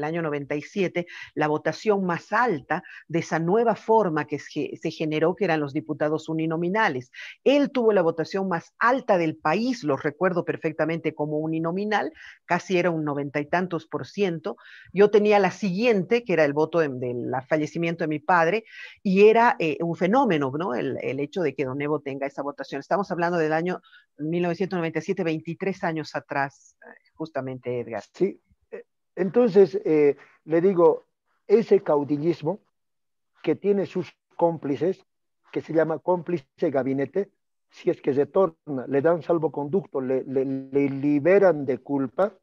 año 97 la votación más alta de esa nueva forma que se generó, que eran los diputados uninominales. Él tuvo la votación más alta del país, lo recuerdo perfectamente como uninominal, casi era un noventa y tantos por ciento. Yo tenía la siguiente, que era el voto del fallecimiento de mi padre, y era eh, un fenómeno, ¿no? El, hecho de que Don Evo tenga esa votación. Estamos hablando del año 1997, 23 años atrás, eh, justamente, Edgar. Sí. Eh, entonces, le digo, ese caudillismo que tiene sus cómplices, que se llama cómplice gabinete, si es que se torna, le dan salvoconducto, le, liberan de culpa,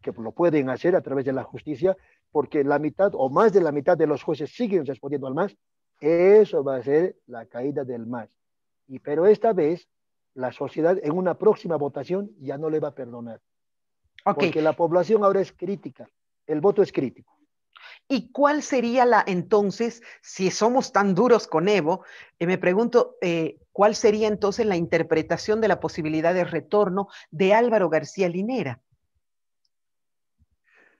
que lo pueden hacer a través de la justicia, porque la mitad o más de la mitad de los jueces siguen respondiendo al más, eso va a ser la caída del más. Y, pero esta vez la sociedad en una próxima votación ya no le va a perdonar. Porque la población ahora es crítica, el voto es crítico. ¿Y cuál sería la entonces, si somos tan duros con Evo, eh, me pregunto, eh, ¿Cuál sería entonces la interpretación de la posibilidad de retorno de Álvaro García Linera?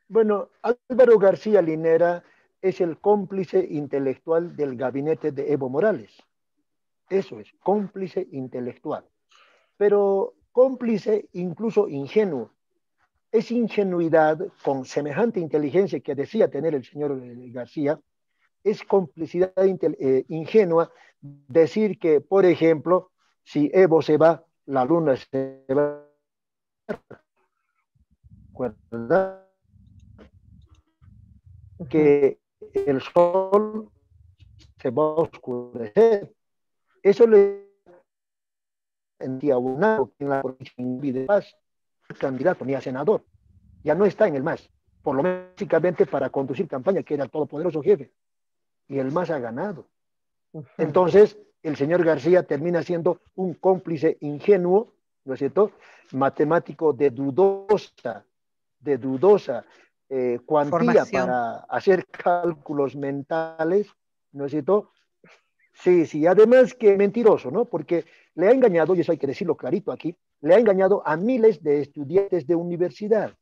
Bueno, Álvaro García Linera es el cómplice intelectual del gabinete de Evo Morales. Eso es, cómplice intelectual. Pero cómplice incluso ingenuo. Es ingenuidad con semejante inteligencia que decía tener el señor García, es complicidad eh, ingenua decir que, por ejemplo, si Evo se va, la luna se va. Que el sol se va a oscurecer. Eso le en diagonal en la de paz, candidato ni a senador. Ya no está en el MAS, por lo menos básicamente para conducir campaña, que era el todopoderoso jefe y el más ha ganado. Entonces, el señor García termina siendo un cómplice ingenuo, ¿no es cierto? Matemático de dudosa, de dudosa eh, cuantía para hacer cálculos mentales, ¿no es cierto? Sí, sí, además que mentiroso, ¿no? Porque le ha engañado, y eso hay que decirlo clarito aquí, le ha engañado a miles de estudiantes de universidad,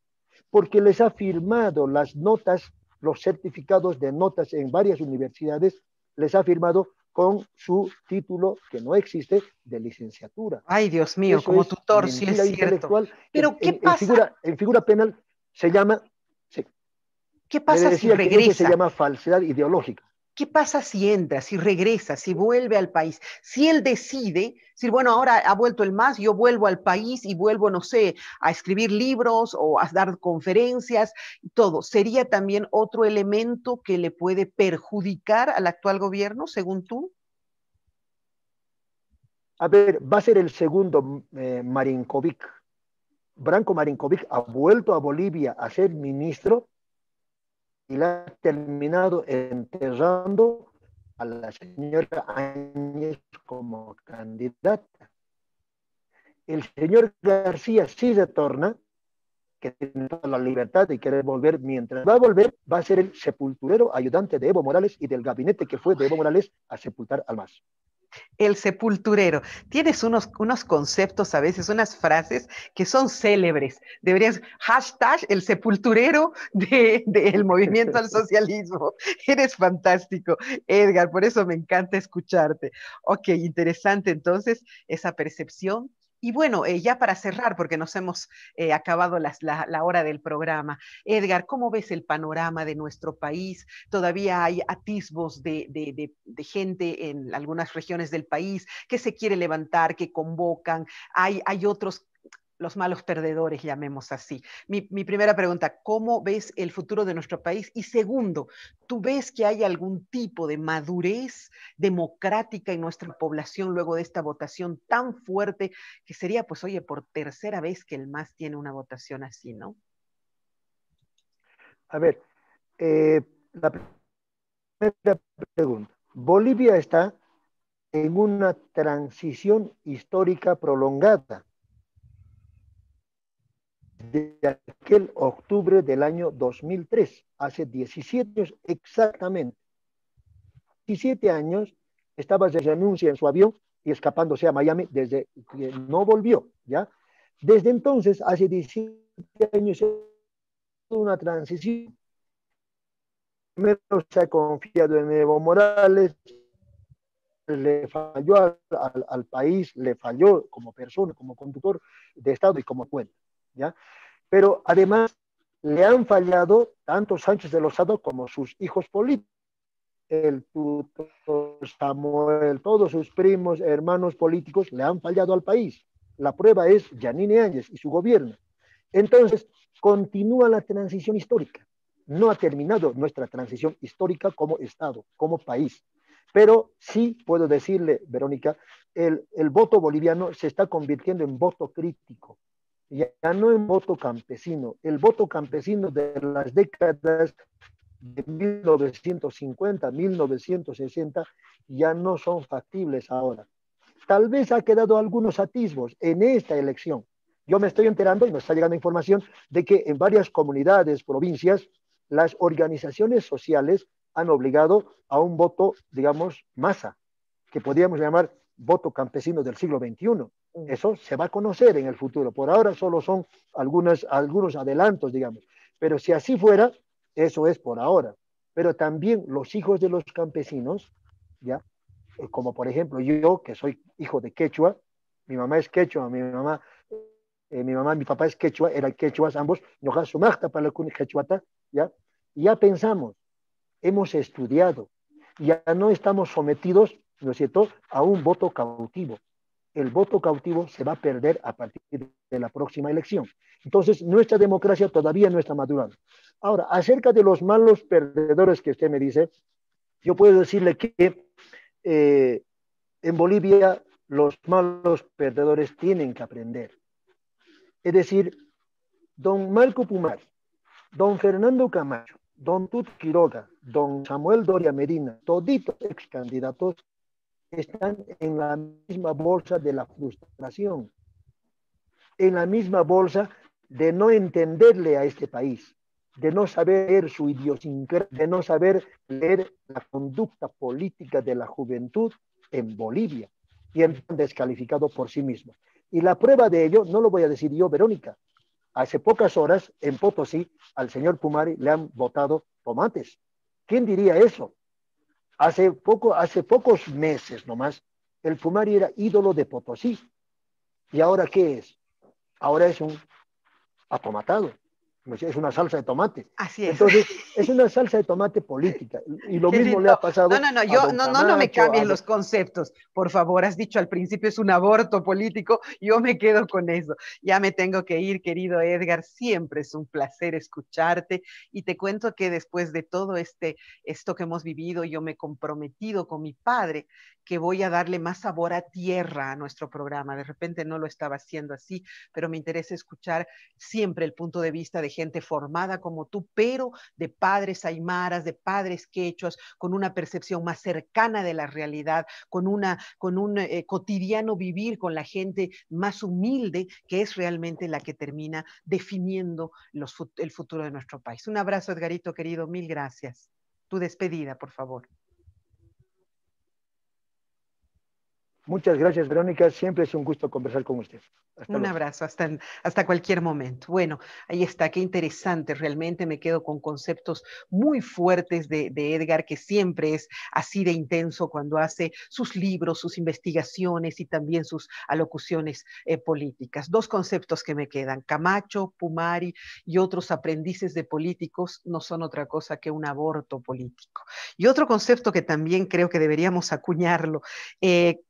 porque les ha firmado las notas los certificados de notas en varias universidades, les ha firmado con su título que no existe de licenciatura. Ay, Dios mío, como tutor, sí es cierto. Pero ¿qué pasa? En figura, penal se llama... ¿Qué pasa si regresa? se llama falsedad ideológica. ¿Qué pasa si entra, si regresa, si vuelve al país? Si él decide, si bueno, ahora ha vuelto el MAS, yo vuelvo al país y vuelvo, no sé, a escribir libros o a dar conferencias, todo, ¿sería también otro elemento que le puede perjudicar al actual gobierno, según tú? A ver, va a ser el segundo eh, Marinkovic. Branko Marinkovic ha vuelto a Bolivia a ser ministro y la ha terminado enterrando a la señora Áñez como candidata. El señor García sí retorna, que tiene la libertad de quiere volver. Mientras va a volver, va a ser el sepulturero ayudante de Evo Morales y del gabinete que fue de Evo Morales a sepultar al MAS el sepulturero. Tienes unos, conceptos a veces, unas frases que son célebres. Deberías, hashtag el sepulturero del movimiento al socialismo. Eres fantástico, Edgar, por eso me encanta escucharte. Ok, interesante entonces esa percepción y bueno, eh, ya para cerrar, porque nos hemos eh, acabado la, hora del programa, Edgar, ¿cómo ves el panorama de nuestro país? Todavía hay atisbos de, gente en algunas regiones del país que se quiere levantar, que convocan, hay, hay otros los malos perdedores, llamemos así. Mi, primera pregunta, ¿cómo ves el futuro de nuestro país? Y segundo, ¿tú ves que hay algún tipo de madurez democrática en nuestra población luego de esta votación tan fuerte que sería, pues, oye, por tercera vez que el MAS tiene una votación así, ¿no? A ver, eh, la primera pregunta. Bolivia está en una transición histórica prolongada de aquel octubre del año 2003, hace 17 años exactamente. 17 años estaba de renuncia en su avión y escapándose a Miami desde que no volvió, ¿ya? Desde entonces, hace 17 años, una transición. Primero se ha confiado en Evo Morales, le falló al, país, le falló como persona, como conductor de Estado y como cuenta. Pero además le han fallado tanto Sánchez de Lozado como sus hijos políticos, el tutor Samuel, todos sus primos, hermanos políticos le han fallado al país. La prueba es Yanine Áñez y su gobierno. Entonces, continúa la transición histórica. No ha terminado nuestra transición histórica como Estado, como país. Pero sí puedo decirle, Verónica, el, el voto boliviano se está convirtiendo en voto crítico, ya no en voto campesino, el voto campesino de las décadas de 1950, 1960, ya no son factibles ahora. Tal vez ha quedado algunos atisbos en esta elección. Yo me estoy enterando y me está llegando información de que en varias comunidades, provincias, las organizaciones sociales han obligado a un voto, digamos, masa, que podríamos llamar voto campesino del siglo XXI. Mm. Eso se va a conocer en el futuro. Por ahora solo son algunas, algunos adelantos, digamos. Pero si así fuera, eso es por ahora. Pero también los hijos de los campesinos, ¿ya? Eh, como por ejemplo yo, que soy hijo de quechua, mi mamá es quechua, mi mamá, eh, mi mamá, mi papá es quechua, eran quechuas ambos, para la quechuata, ¿ya? ya pensamos, hemos estudiado, ya no estamos sometidos, ¿no es cierto?, a un voto cautivo el voto cautivo se va a perder a partir de la próxima elección. Entonces, nuestra democracia todavía no está madurando. Ahora, acerca de los malos perdedores que usted me dice, yo puedo decirle que eh, en Bolivia los malos perdedores tienen que aprender. Es decir, don Marco Pumar, don Fernando Camacho, don Tut Quiroga, don Samuel Doria Medina, toditos ex candidatos, están en la misma bolsa de la frustración, en la misma bolsa de no entenderle a este país, de no saber su idiosincrasia, de no saber leer la conducta política de la juventud en Bolivia y han descalificado por sí mismos. Y la prueba de ello no lo voy a decir yo, Verónica. Hace pocas horas en Potosí al señor Pumari le han votado tomates. ¿Quién diría eso? Hace, poco, hace pocos meses nomás, el fumar era ídolo de Potosí. ¿Y ahora qué es? Ahora es un apomatado es una salsa de tomate. Así es. Entonces, es una salsa de tomate política. Y lo mismo le ha pasado. No, no, no, yo, no, no, me cambien los conceptos. Por favor, has dicho al principio es un aborto político. Yo me quedo con eso. Ya me tengo que ir, querido Edgar. Siempre es un placer escucharte. Y te cuento que después de todo este, esto que hemos vivido, yo me he comprometido con mi padre que voy a darle más sabor a tierra a nuestro programa. De repente no lo estaba haciendo así, pero me interesa escuchar siempre el punto de vista de gente gente formada como tú, pero de padres aymaras, de padres quechuas, con una percepción más cercana de la realidad, con, una, con un eh, cotidiano vivir con la gente más humilde, que es realmente la que termina definiendo el futuro de nuestro país. Un abrazo, Edgarito, querido, mil gracias. Tu despedida, por favor. Muchas gracias, Verónica. Siempre es un gusto conversar con usted. un abrazo, hasta, hasta cualquier momento. Bueno, ahí está, qué interesante. Realmente me quedo con conceptos muy fuertes de, Edgar, que siempre es así de intenso cuando hace sus libros, sus investigaciones y también sus alocuciones eh, políticas. Dos conceptos que me quedan, Camacho, Pumari y otros aprendices de políticos no son otra cosa que un aborto político. Y otro concepto que también creo que deberíamos acuñarlo, eh,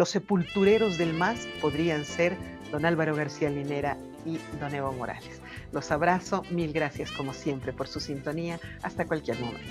los sepultureros del MAS podrían ser don Álvaro García Linera y don Evo Morales. Los abrazo, mil gracias como siempre por su sintonía. Hasta cualquier momento.